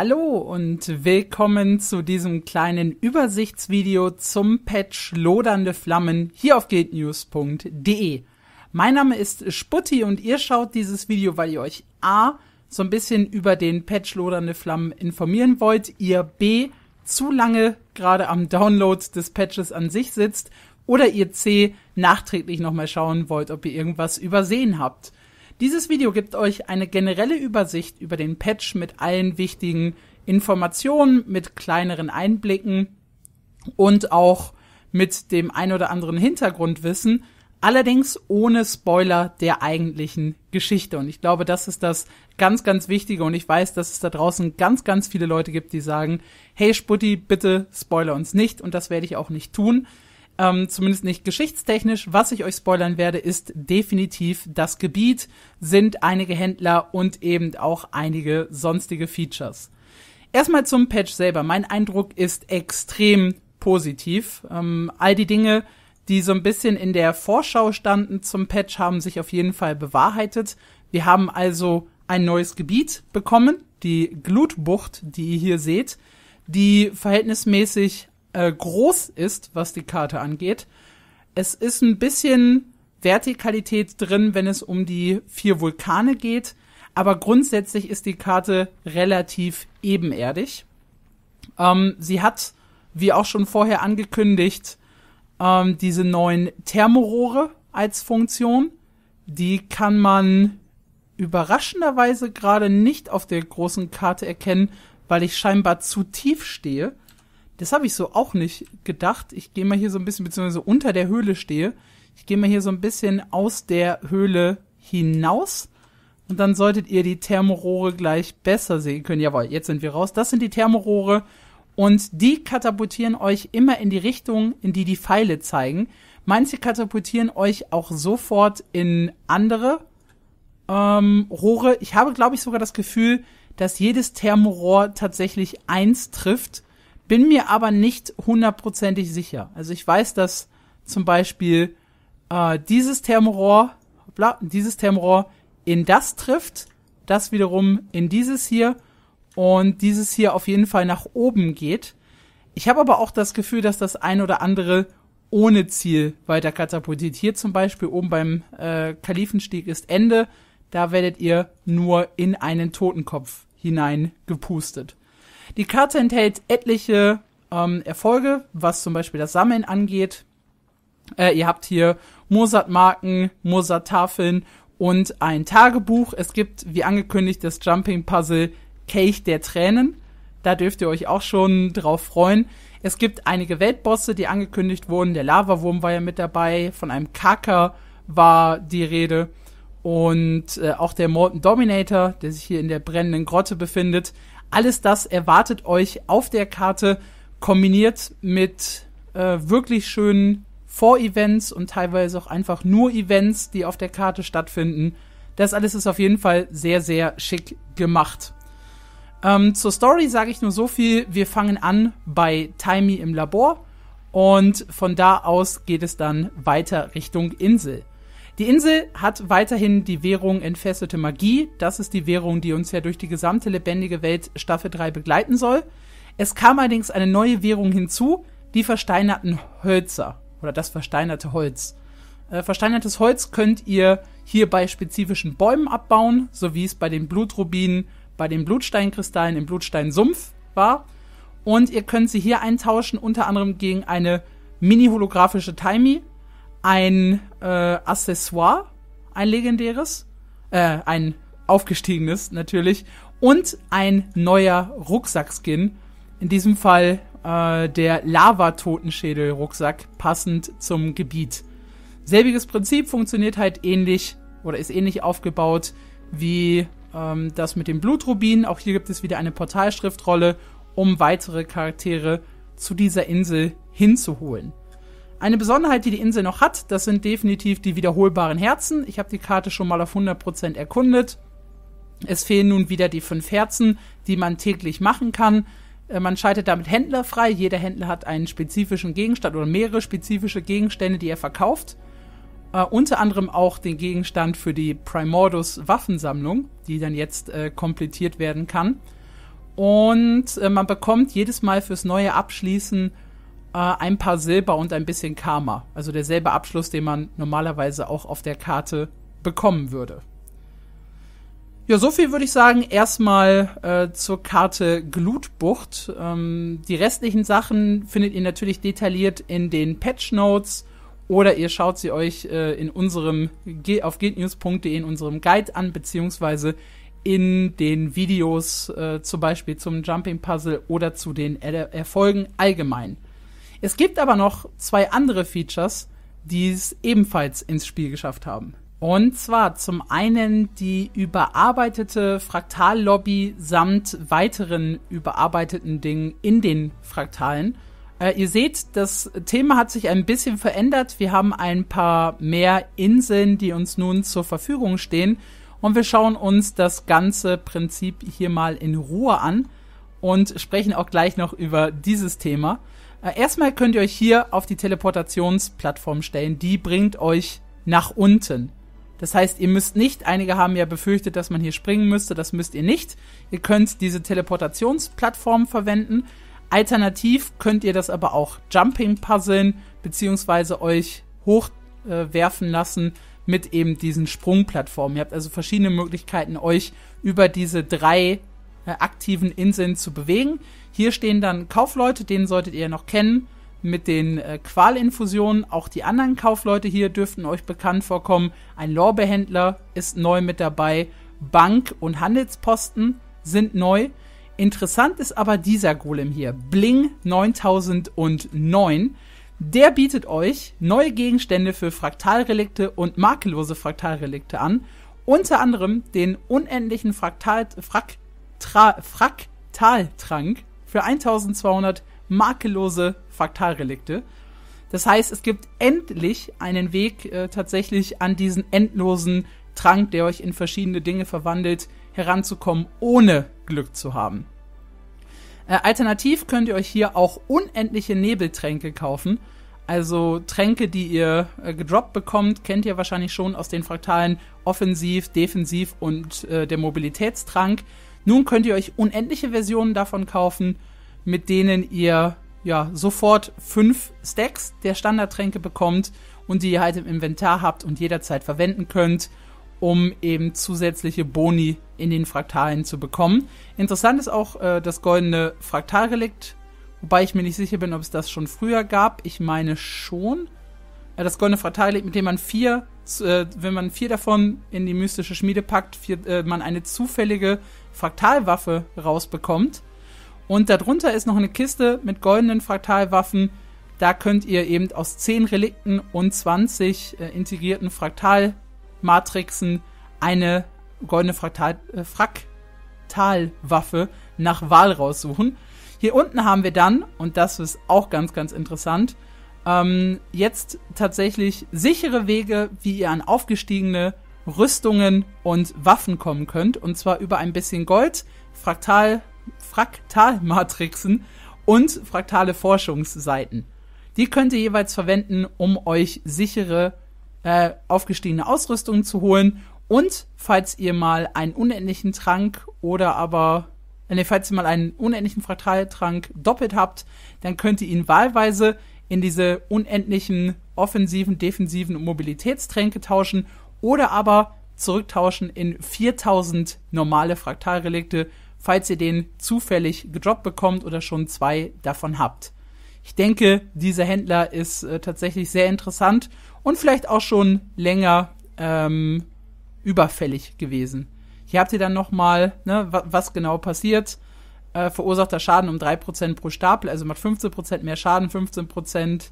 Hallo und willkommen zu diesem kleinen Übersichtsvideo zum Patch Lodernde Flammen hier auf guildnews.de. Mein Name ist Sputti und ihr schaut dieses Video, weil ihr euch A so ein bisschen über den Patch Lodernde Flammen informieren wollt, ihr B zu lange gerade am Download des Patches an sich sitzt oder ihr C nachträglich nochmal schauen wollt, ob ihr irgendwas übersehen habt. Dieses Video gibt euch eine generelle Übersicht über den Patch mit allen wichtigen Informationen, mit kleineren Einblicken und auch mit dem ein oder anderen Hintergrundwissen, allerdings ohne Spoiler der eigentlichen Geschichte. Und ich glaube, das ist das ganz, ganz Wichtige. Und ich weiß, dass es da draußen ganz, ganz viele Leute gibt, die sagen, hey Sputti, bitte spoiler uns nicht. Und das werde ich auch nicht tun ähm, zumindest nicht geschichtstechnisch. Was ich euch spoilern werde, ist definitiv das Gebiet, sind einige Händler und eben auch einige sonstige Features. Erstmal zum Patch selber. Mein Eindruck ist extrem positiv. Ähm, all die Dinge, die so ein bisschen in der Vorschau standen zum Patch, haben sich auf jeden Fall bewahrheitet. Wir haben also ein neues Gebiet bekommen, die Glutbucht, die ihr hier seht, die verhältnismäßig äh, groß ist, was die Karte angeht. Es ist ein bisschen Vertikalität drin, wenn es um die vier Vulkane geht, aber grundsätzlich ist die Karte relativ ebenerdig. Ähm, sie hat, wie auch schon vorher angekündigt, ähm, diese neuen Thermorohre als Funktion. Die kann man überraschenderweise gerade nicht auf der großen Karte erkennen, weil ich scheinbar zu tief stehe das habe ich so auch nicht gedacht. Ich gehe mal hier so ein bisschen, beziehungsweise unter der Höhle stehe. Ich gehe mal hier so ein bisschen aus der Höhle hinaus. Und dann solltet ihr die Thermorohre gleich besser sehen können. Jawohl, jetzt sind wir raus. Das sind die Thermorohre. Und die katapultieren euch immer in die Richtung, in die die Pfeile zeigen. Manche katapultieren euch auch sofort in andere ähm, Rohre. Ich habe, glaube ich, sogar das Gefühl, dass jedes Thermorohr tatsächlich eins trifft. Bin mir aber nicht hundertprozentig sicher. Also ich weiß, dass zum Beispiel äh, dieses Thermorohr, bla, dieses Thermorohr in das trifft, das wiederum in dieses hier und dieses hier auf jeden Fall nach oben geht. Ich habe aber auch das Gefühl, dass das ein oder andere ohne Ziel weiter katapultiert. Hier zum Beispiel oben beim äh, Kalifenstieg ist Ende. Da werdet ihr nur in einen Totenkopf hinein gepustet. Die Karte enthält etliche ähm, Erfolge, was zum Beispiel das Sammeln angeht. Äh, ihr habt hier Mozart-Marken, Mozart-Tafeln und ein Tagebuch. Es gibt, wie angekündigt, das Jumping-Puzzle Cake der Tränen. Da dürft ihr euch auch schon drauf freuen. Es gibt einige Weltbosse, die angekündigt wurden. Der Lavawurm war ja mit dabei. Von einem Kaka war die Rede. Und äh, auch der Morton Dominator, der sich hier in der brennenden Grotte befindet. Alles das erwartet euch auf der Karte, kombiniert mit äh, wirklich schönen Vorevents und teilweise auch einfach nur Events, die auf der Karte stattfinden. Das alles ist auf jeden Fall sehr, sehr schick gemacht. Ähm, zur Story sage ich nur so viel. Wir fangen an bei Timey im Labor und von da aus geht es dann weiter Richtung Insel. Die Insel hat weiterhin die Währung entfesselte Magie. Das ist die Währung, die uns ja durch die gesamte lebendige Welt Staffel 3 begleiten soll. Es kam allerdings eine neue Währung hinzu, die versteinerten Hölzer oder das versteinerte Holz. Äh, versteinertes Holz könnt ihr hier bei spezifischen Bäumen abbauen, so wie es bei den Blutrubinen, bei den Blutsteinkristallen im Blutsteinsumpf war. Und ihr könnt sie hier eintauschen, unter anderem gegen eine mini-holographische Timey, ein äh, Accessoire, ein legendäres, äh, ein aufgestiegenes natürlich, und ein neuer Rucksackskin. In diesem Fall äh, der Lava-Totenschädel-Rucksack, passend zum Gebiet. Selbiges Prinzip funktioniert halt ähnlich oder ist ähnlich aufgebaut wie ähm, das mit dem Blutrubin. Auch hier gibt es wieder eine Portalschriftrolle, um weitere Charaktere zu dieser Insel hinzuholen. Eine Besonderheit, die die Insel noch hat, das sind definitiv die wiederholbaren Herzen. Ich habe die Karte schon mal auf 100% erkundet. Es fehlen nun wieder die fünf Herzen, die man täglich machen kann. Äh, man schaltet damit Händler frei. Jeder Händler hat einen spezifischen Gegenstand oder mehrere spezifische Gegenstände, die er verkauft. Uh, unter anderem auch den Gegenstand für die Primordus Waffensammlung, die dann jetzt äh, komplettiert werden kann. Und äh, man bekommt jedes Mal fürs neue Abschließen äh, ein paar Silber und ein bisschen Karma. Also derselbe Abschluss, den man normalerweise auch auf der Karte bekommen würde. Ja, so viel würde ich sagen. Erstmal äh, zur Karte Glutbucht. Ähm, die restlichen Sachen findet ihr natürlich detailliert in den Patch Notes oder ihr schaut sie euch äh, in unserem auf guildnews.de in unserem Guide an beziehungsweise in den Videos äh, zum Beispiel zum Jumping Puzzle oder zu den er Erfolgen allgemein. Es gibt aber noch zwei andere Features, die es ebenfalls ins Spiel geschafft haben. Und zwar zum einen die überarbeitete Fraktallobby samt weiteren überarbeiteten Dingen in den Fraktalen. Äh, ihr seht, das Thema hat sich ein bisschen verändert. Wir haben ein paar mehr Inseln, die uns nun zur Verfügung stehen. Und wir schauen uns das ganze Prinzip hier mal in Ruhe an und sprechen auch gleich noch über dieses Thema. Äh, erstmal könnt ihr euch hier auf die Teleportationsplattform stellen. Die bringt euch nach unten. Das heißt, ihr müsst nicht, einige haben ja befürchtet, dass man hier springen müsste, das müsst ihr nicht. Ihr könnt diese Teleportationsplattform verwenden. Alternativ könnt ihr das aber auch Jumping puzzeln, beziehungsweise euch hochwerfen äh, lassen mit eben diesen Sprungplattformen. Ihr habt also verschiedene Möglichkeiten, euch über diese drei äh, aktiven Inseln zu bewegen. Hier stehen dann Kaufleute, den solltet ihr noch kennen, mit den äh, Qualinfusionen. Auch die anderen Kaufleute hier dürften euch bekannt vorkommen. Ein Lorbehändler ist neu mit dabei. Bank- und Handelsposten sind neu. Interessant ist aber dieser Golem hier, Bling 9009. Der bietet euch neue Gegenstände für Fraktalrelikte und makellose Fraktalrelikte an. Unter anderem den unendlichen Fraktal, Frak, Tra, Fraktaltrank für 1200 makellose Faktalrelikte. Das heißt, es gibt endlich einen Weg, äh, tatsächlich an diesen endlosen Trank, der euch in verschiedene Dinge verwandelt, heranzukommen, ohne Glück zu haben. Äh, alternativ könnt ihr euch hier auch unendliche Nebeltränke kaufen. Also Tränke, die ihr äh, gedroppt bekommt, kennt ihr wahrscheinlich schon aus den Fraktalen Offensiv, Defensiv und äh, der Mobilitätstrank. Nun könnt ihr euch unendliche Versionen davon kaufen, mit denen ihr ja sofort fünf Stacks der Standardtränke bekommt und die ihr halt im Inventar habt und jederzeit verwenden könnt, um eben zusätzliche Boni in den Fraktalen zu bekommen. Interessant ist auch äh, das goldene Fraktalrelikt, wobei ich mir nicht sicher bin, ob es das schon früher gab. Ich meine schon. Äh, das goldene Fraktalrelikt, mit dem man vier äh, wenn man vier davon in die mystische Schmiede packt, vier, äh, man eine zufällige Fraktalwaffe rausbekommt. Und darunter ist noch eine Kiste mit goldenen Fraktalwaffen. Da könnt ihr eben aus 10 Relikten und 20 äh, integrierten Fraktalmatrixen eine goldene Fraktal, äh, Fraktalwaffe nach Wahl raussuchen. Hier unten haben wir dann, und das ist auch ganz, ganz interessant, ähm, jetzt tatsächlich sichere Wege, wie ihr an aufgestiegene Rüstungen und Waffen kommen könnt. Und zwar über ein bisschen Gold, Fraktal, Fraktalmatrixen und fraktale Forschungsseiten. Die könnt ihr jeweils verwenden, um euch sichere, äh, aufgestiegene Ausrüstungen zu holen. Und falls ihr mal einen unendlichen Trank oder aber, äh, nee, falls ihr mal einen unendlichen Fraktaltrank doppelt habt, dann könnt ihr ihn wahlweise in diese unendlichen offensiven, defensiven Mobilitätstränke tauschen oder aber zurücktauschen in 4000 normale Fraktalrelikte, falls ihr den zufällig gedroppt bekommt oder schon zwei davon habt. Ich denke, dieser Händler ist äh, tatsächlich sehr interessant und vielleicht auch schon länger ähm, überfällig gewesen. Hier habt ihr dann nochmal, ne, was genau passiert äh, verursachter Schaden um 3% pro Stapel, also macht 15% mehr Schaden, 15%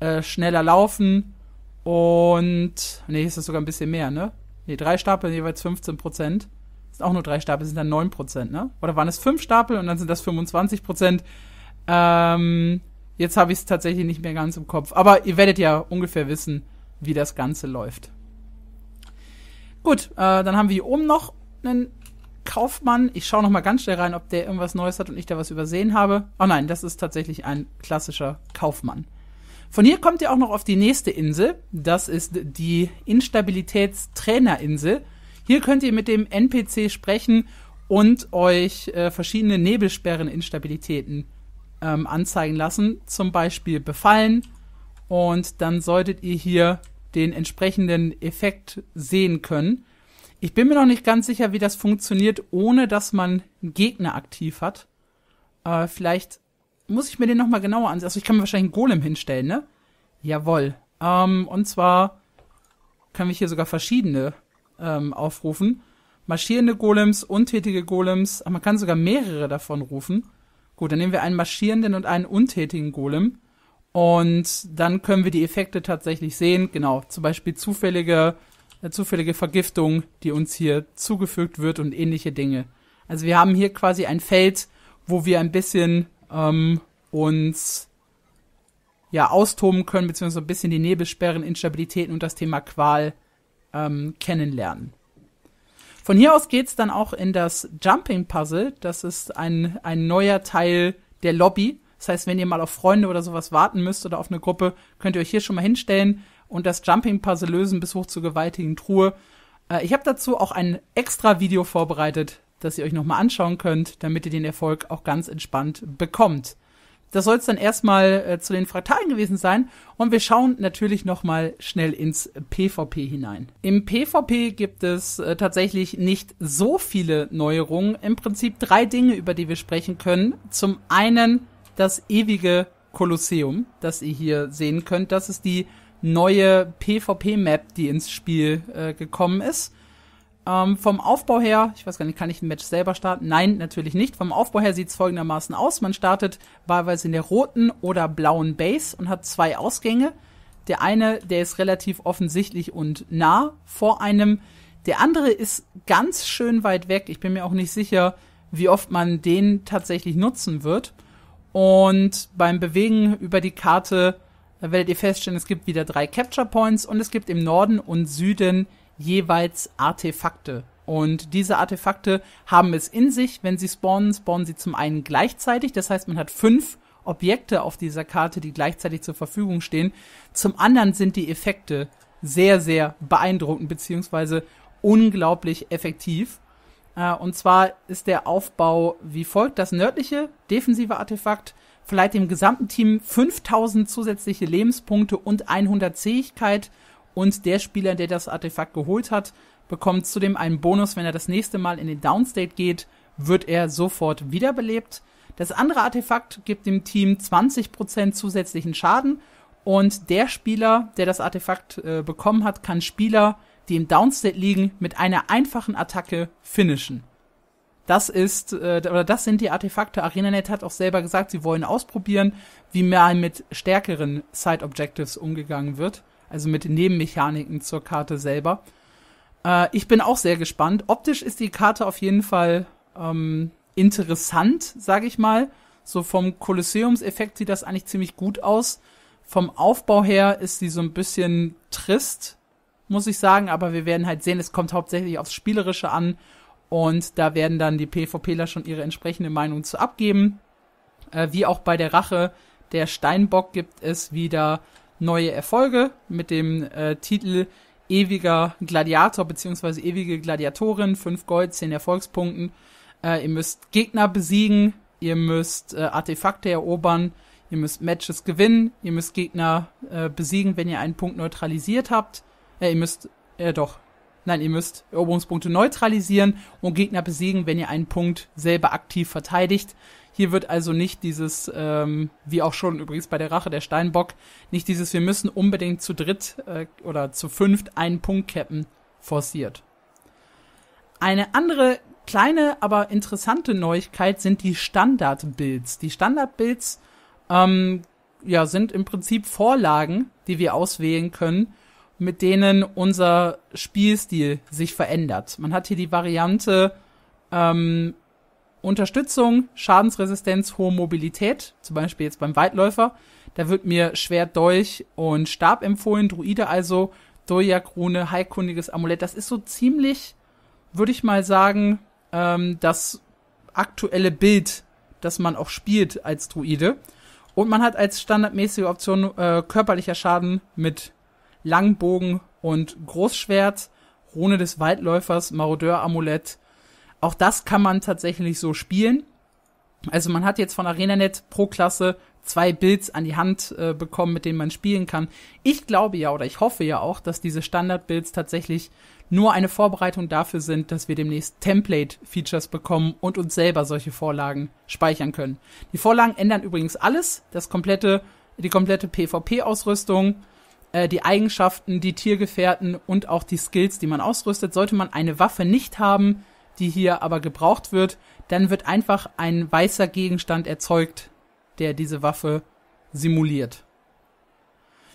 äh, schneller laufen und, nee, ist das sogar ein bisschen mehr, ne? Nee, drei Stapel jeweils 15%. Sind auch nur drei Stapel, sind dann 9%, ne? Oder waren es fünf Stapel und dann sind das 25%. Ähm, jetzt habe ich es tatsächlich nicht mehr ganz im Kopf. Aber ihr werdet ja ungefähr wissen, wie das Ganze läuft. Gut, äh, dann haben wir hier oben noch einen Kaufmann. Ich schaue noch mal ganz schnell rein, ob der irgendwas Neues hat und ich da was übersehen habe. Oh nein, das ist tatsächlich ein klassischer Kaufmann. Von hier kommt ihr auch noch auf die nächste Insel. Das ist die Instabilitätstrainerinsel. Hier könnt ihr mit dem NPC sprechen und euch äh, verschiedene Nebelsperren-Instabilitäten ähm, anzeigen lassen. Zum Beispiel befallen. Und dann solltet ihr hier den entsprechenden Effekt sehen können. Ich bin mir noch nicht ganz sicher, wie das funktioniert, ohne dass man Gegner aktiv hat. Äh, vielleicht muss ich mir den nochmal genauer ansehen. Also ich kann mir wahrscheinlich einen Golem hinstellen, ne? Jawoll. Ähm, und zwar kann ich hier sogar verschiedene ähm, aufrufen. Marschierende Golems, untätige Golems. Ach, man kann sogar mehrere davon rufen. Gut, dann nehmen wir einen marschierenden und einen untätigen Golem. Und dann können wir die Effekte tatsächlich sehen. Genau, zum Beispiel zufällige zufällige Vergiftung, die uns hier zugefügt wird und ähnliche Dinge. Also wir haben hier quasi ein Feld, wo wir ein bisschen ähm, uns ja austoben können, beziehungsweise ein bisschen die Nebelsperren, Instabilitäten und das Thema Qual ähm, kennenlernen. Von hier aus geht's dann auch in das Jumping Puzzle. Das ist ein, ein neuer Teil der Lobby. Das heißt, wenn ihr mal auf Freunde oder sowas warten müsst oder auf eine Gruppe, könnt ihr euch hier schon mal hinstellen und das Jumping Puzzle lösen bis hoch zur gewaltigen Truhe. Äh, ich habe dazu auch ein extra Video vorbereitet, das ihr euch nochmal anschauen könnt, damit ihr den Erfolg auch ganz entspannt bekommt. Das soll es dann erstmal äh, zu den Fraktalen gewesen sein und wir schauen natürlich nochmal schnell ins PvP hinein. Im PvP gibt es äh, tatsächlich nicht so viele Neuerungen. Im Prinzip drei Dinge, über die wir sprechen können. Zum einen das ewige Kolosseum, das ihr hier sehen könnt. Das ist die neue PvP-Map, die ins Spiel äh, gekommen ist. Ähm, vom Aufbau her, ich weiß gar nicht, kann ich ein Match selber starten? Nein, natürlich nicht. Vom Aufbau her sieht es folgendermaßen aus. Man startet wahlweise in der roten oder blauen Base und hat zwei Ausgänge. Der eine, der ist relativ offensichtlich und nah vor einem. Der andere ist ganz schön weit weg. Ich bin mir auch nicht sicher, wie oft man den tatsächlich nutzen wird. Und beim Bewegen über die Karte da werdet ihr feststellen, es gibt wieder drei Capture Points und es gibt im Norden und Süden jeweils Artefakte. Und diese Artefakte haben es in sich, wenn sie spawnen, spawnen sie zum einen gleichzeitig. Das heißt, man hat fünf Objekte auf dieser Karte, die gleichzeitig zur Verfügung stehen. Zum anderen sind die Effekte sehr, sehr beeindruckend, beziehungsweise unglaublich effektiv. Äh, und zwar ist der Aufbau wie folgt. Das nördliche defensive Artefakt verleiht dem gesamten Team 5000 zusätzliche Lebenspunkte und 100 Zähigkeit und der Spieler, der das Artefakt geholt hat, bekommt zudem einen Bonus, wenn er das nächste Mal in den Downstate geht, wird er sofort wiederbelebt. Das andere Artefakt gibt dem Team 20% zusätzlichen Schaden und der Spieler, der das Artefakt äh, bekommen hat, kann Spieler, die im Downstate liegen, mit einer einfachen Attacke finishen. Das ist, äh, oder das sind die Artefakte. ArenaNet hat auch selber gesagt, sie wollen ausprobieren, wie mal mit stärkeren Side-Objectives umgegangen wird. Also mit Nebenmechaniken zur Karte selber. Äh, ich bin auch sehr gespannt. Optisch ist die Karte auf jeden Fall ähm, interessant, sage ich mal. So vom Kolosseumseffekt sieht das eigentlich ziemlich gut aus. Vom Aufbau her ist sie so ein bisschen trist, muss ich sagen, aber wir werden halt sehen, es kommt hauptsächlich aufs Spielerische an und da werden dann die PvPler schon ihre entsprechende Meinung zu abgeben. Äh, wie auch bei der Rache der Steinbock gibt es wieder neue Erfolge mit dem äh, Titel Ewiger Gladiator bzw. Ewige Gladiatorin. 5 Gold, 10 Erfolgspunkten. Äh, ihr müsst Gegner besiegen, ihr müsst äh, Artefakte erobern, ihr müsst Matches gewinnen, ihr müsst Gegner äh, besiegen, wenn ihr einen Punkt neutralisiert habt. Äh, ihr müsst, äh, doch, Nein, ihr müsst Eroberungspunkte neutralisieren und Gegner besiegen, wenn ihr einen Punkt selber aktiv verteidigt. Hier wird also nicht dieses, ähm, wie auch schon übrigens bei der Rache der Steinbock, nicht dieses, wir müssen unbedingt zu dritt äh, oder zu fünft einen Punkt cappen, forciert. Eine andere kleine, aber interessante Neuigkeit sind die Standard-Builds. Die Standard-Builds ähm, ja, sind im Prinzip Vorlagen, die wir auswählen können mit denen unser Spielstil sich verändert. Man hat hier die Variante ähm, Unterstützung, Schadensresistenz, hohe Mobilität, zum Beispiel jetzt beim Weitläufer. Da wird mir Schwert, Dolch und Stab empfohlen, Druide also, Dojakrone, heilkundiges Amulett. Das ist so ziemlich, würde ich mal sagen, ähm, das aktuelle Bild, das man auch spielt als Druide. Und man hat als standardmäßige Option äh, körperlicher Schaden mit Langbogen und Großschwert, Rune des Waldläufers, Marodeur-Amulett. Auch das kann man tatsächlich so spielen. Also man hat jetzt von ArenaNet pro Klasse zwei Builds an die Hand äh, bekommen, mit denen man spielen kann. Ich glaube ja oder ich hoffe ja auch, dass diese Standard-Builds tatsächlich nur eine Vorbereitung dafür sind, dass wir demnächst Template-Features bekommen und uns selber solche Vorlagen speichern können. Die Vorlagen ändern übrigens alles, das komplette, die komplette PvP-Ausrüstung, äh, die Eigenschaften, die Tiergefährten und auch die Skills, die man ausrüstet. Sollte man eine Waffe nicht haben, die hier aber gebraucht wird, dann wird einfach ein weißer Gegenstand erzeugt, der diese Waffe simuliert.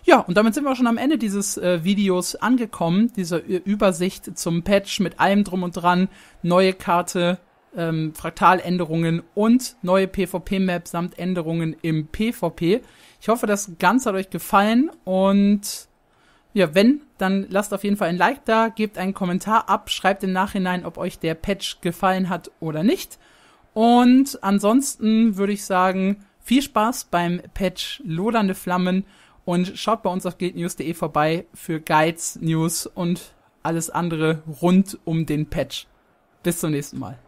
Ja, und damit sind wir schon am Ende dieses äh, Videos angekommen, dieser Übersicht zum Patch mit allem drum und dran, neue Karte, ähm, Fraktaländerungen und neue PvP-Map samt Änderungen im PvP. Ich hoffe, das Ganze hat euch gefallen und ja, wenn, dann lasst auf jeden Fall ein Like da, gebt einen Kommentar ab, schreibt im Nachhinein, ob euch der Patch gefallen hat oder nicht. Und ansonsten würde ich sagen, viel Spaß beim Patch Lodernde Flammen und schaut bei uns auf guildnews.de vorbei für Guides, News und alles andere rund um den Patch. Bis zum nächsten Mal.